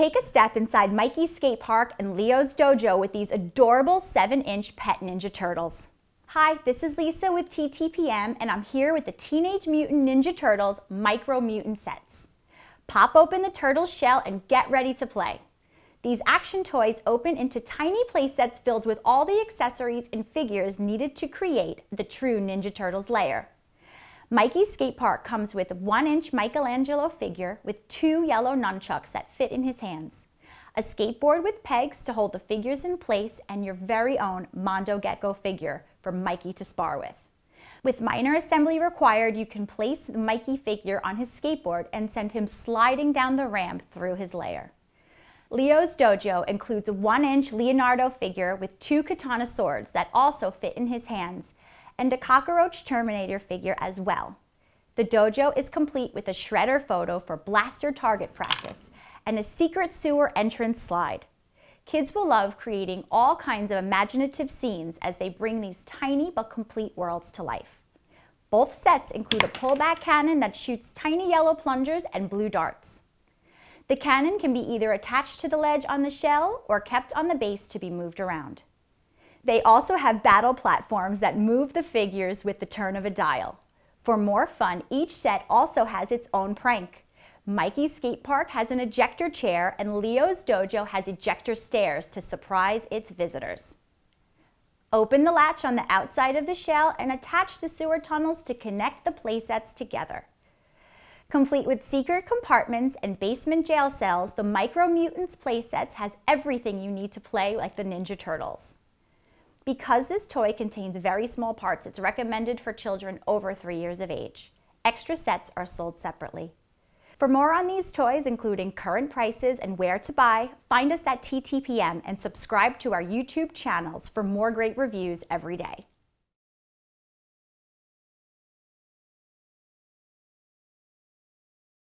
Take a step inside Mikey's Skate Park and Leo's Dojo with these adorable 7-inch Pet Ninja Turtles. Hi, this is Lisa with TTPM and I'm here with the Teenage Mutant Ninja Turtles Micro Mutant Sets. Pop open the turtle's shell and get ready to play. These action toys open into tiny playsets filled with all the accessories and figures needed to create the true Ninja Turtles layer. Mikey's skate park comes with a one inch Michelangelo figure with two yellow nunchucks that fit in his hands, a skateboard with pegs to hold the figures in place, and your very own Mondo Gecko figure for Mikey to spar with. With minor assembly required, you can place the Mikey figure on his skateboard and send him sliding down the ramp through his layer. Leo's dojo includes a one-inch Leonardo figure with two katana swords that also fit in his hands and a cockroach terminator figure as well. The dojo is complete with a shredder photo for blaster target practice and a secret sewer entrance slide. Kids will love creating all kinds of imaginative scenes as they bring these tiny but complete worlds to life. Both sets include a pullback cannon that shoots tiny yellow plungers and blue darts. The cannon can be either attached to the ledge on the shell or kept on the base to be moved around. They also have battle platforms that move the figures with the turn of a dial. For more fun, each set also has its own prank. Mikey's skate park has an ejector chair and Leo's dojo has ejector stairs to surprise its visitors. Open the latch on the outside of the shell and attach the sewer tunnels to connect the playsets together. Complete with secret compartments and basement jail cells, the Micro Mutants playsets has everything you need to play like the Ninja Turtles. Because this toy contains very small parts, it's recommended for children over three years of age. Extra sets are sold separately. For more on these toys, including current prices and where to buy, find us at TTPM and subscribe to our YouTube channels for more great reviews every day.